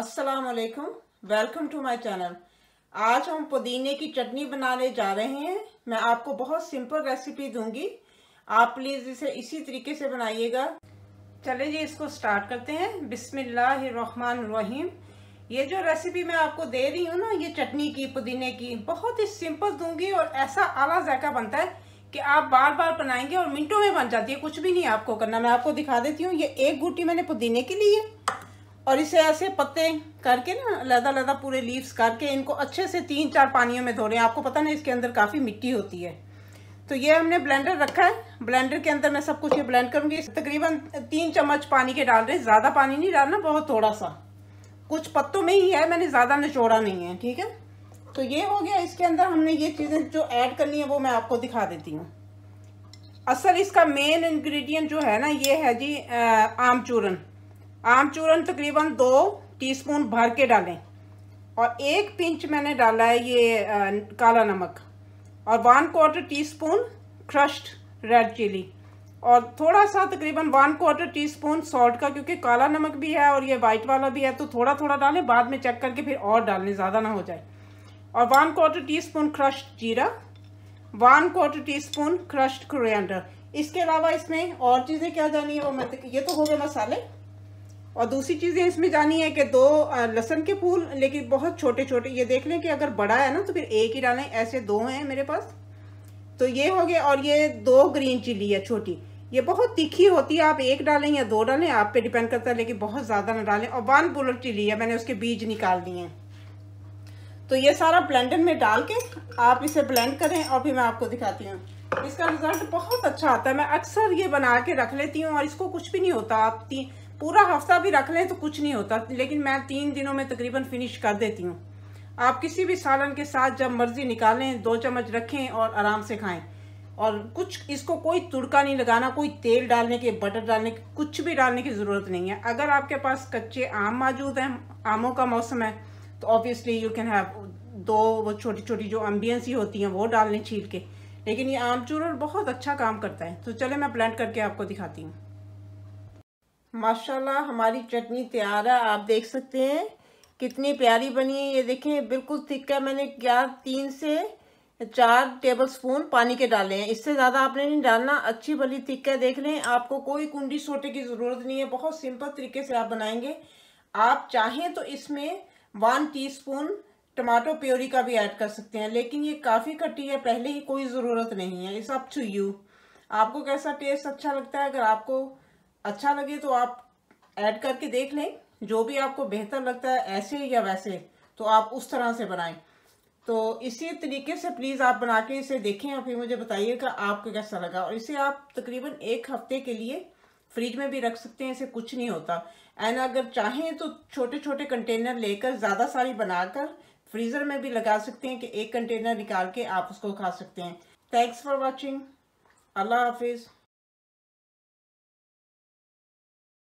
असलकम welcome to my channel आज हम पुदीने की चटनी बनाने जा रहे हैं मैं आपको बहुत सिंपल रेसिपी दूंगी आप प्लीज़ इसे इसी तरीके से बनाइएगा चले जी इसको स्टार्ट करते हैं रहीम ये जो रेसिपी मैं आपको दे रही हूँ ना ये चटनी की पुदीने की बहुत ही सिंपल दूंगी और ऐसा आला जायका बनता है कि आप बार बार बनाएंगे और मिनटों में बन जाती है कुछ भी नहीं आपको करना मैं आपको दिखा देती हूँ ये एक गुटी मैंने पुदीने के लिए और इसे ऐसे पत्ते करके ना लदा लदा पूरे लीव्स करके इनको अच्छे से तीन चार पानियों में धो रहे हैं आपको पता ना इसके अंदर काफ़ी मिट्टी होती है तो ये हमने ब्लेंडर रखा है ब्लेंडर के अंदर मैं सब कुछ ये ब्लेंड करूँगी तकरीबन तीन चम्मच पानी के डाल रहे हैं ज़्यादा पानी नहीं डालना बहुत थोड़ा सा कुछ पत्तों में ही है मैंने ज़्यादा निचोड़ा नहीं है ठीक है तो ये हो गया इसके अंदर हमने ये चीज़ें जो ऐड करनी है वो मैं आपको दिखा देती हूँ असल इसका मेन इंग्रेडिएंट जो है ना ये है जी आमचूरन आमचूरन तकरीबन दो टीस्पून भर के डालें और एक पिंच मैंने डाला है ये आ, काला नमक और one quarter teaspoon crushed red chilli और थोड़ा सा तकरीबन वन क्वार्टर टीस्पून सॉल्ट का क्योंकि काला नमक भी है और ये वाइट वाला भी है तो थोड़ा थोड़ा डालें बाद में चेक करके फिर और डालें ज़्यादा ना हो जाए और वन क्वार्टर टी क्रश्ड जीरा वन क्वार्टर स्पून क्रश्ड इसके अलावा इसमें और चीज़ें क्या जानी है वो मैं तो, ये तो हो गए मसाले और दूसरी चीज़ ये इसमें जानी है कि दो लहसन के फूल लेकिन बहुत छोटे छोटे ये देख लें कि अगर बड़ा है ना तो फिर एक ही डालें ऐसे दो हैं मेरे पास तो ये हो गए और ये दो ग्रीन चिली है छोटी ये बहुत तीखी होती है आप एक डालें या दो डालें आप पे डिपेंड करता है लेकिन बहुत ज़्यादा ना डालें और वन बुलेट चिली है मैंने उसके बीज निकाल दिए हैं तो ये सारा ब्लेंडर में डाल के आप इसे ब्लेंड करें और फिर मैं आपको दिखाती हूँ इसका रिजल्ट बहुत अच्छा आता है मैं अक्सर ये बना के रख लेती हूँ और इसको कुछ भी नहीं होता आप तीन पूरा हफ्ता भी रख लें तो कुछ नहीं होता लेकिन मैं तीन दिनों में तकरीबन फिनिश कर देती हूँ आप किसी भी सालन के साथ जब मर्ज़ी निकालें दो चम्मच रखें और आराम से खाएं और कुछ इसको कोई तुड़का नहीं लगाना कोई तेल डालने के बटर डालने के कुछ भी डालने की ज़रूरत नहीं है अगर आपके पास कच्चे आम मौजूद हैं आमों का मौसम है तो ऑब्वियसली यू कैन हैव दो वो छोटी छोटी जो अम्बियंस ही होती हैं वो डाल लें छील के लेकिन ये आमचूर और बहुत अच्छा काम करता है तो चले मैं ब्लेंड करके आपको दिखाती हूँ माशाल्लाह हमारी चटनी तैयार है आप देख सकते हैं कितनी प्यारी बनी है ये देखें बिल्कुल थिक है मैंने क्या तीन से चार टेबल स्पून पानी के डाले हैं इससे ज़्यादा आपने नहीं डालना अच्छी भली थिक है देख लें आपको कोई कुंडी सोटे की ज़रूरत नहीं है बहुत सिंपल तरीके से आप बनाएंगे आप चाहें तो इसमें वन टी टमाटो प्योरी का भी ऐड कर सकते हैं लेकिन ये काफ़ी खट्टी है पहले ही कोई ज़रूरत नहीं है इस अप टू यू आपको कैसा टेस्ट अच्छा लगता है अगर आपको अच्छा लगे तो आप ऐड करके देख लें जो भी आपको बेहतर लगता है ऐसे या वैसे तो आप उस तरह से बनाएं तो इसी तरीके से प्लीज़ आप बना के इसे देखें और फिर मुझे बताइएगा आपको कैसा लगा और इसे आप तकरीबन एक हफ्ते के लिए फ्रिज में भी रख सकते हैं इसे कुछ नहीं होता एंड अगर चाहें तो छोटे छोटे कंटेनर लेकर ज़्यादा सारी बनाकर फ्रीज़र में भी लगा सकते हैं कि एक कंटेनर निकाल के आप उसको खा सकते हैं थैंक्स फॉर वॉचिंग अल्लाह हाफिज़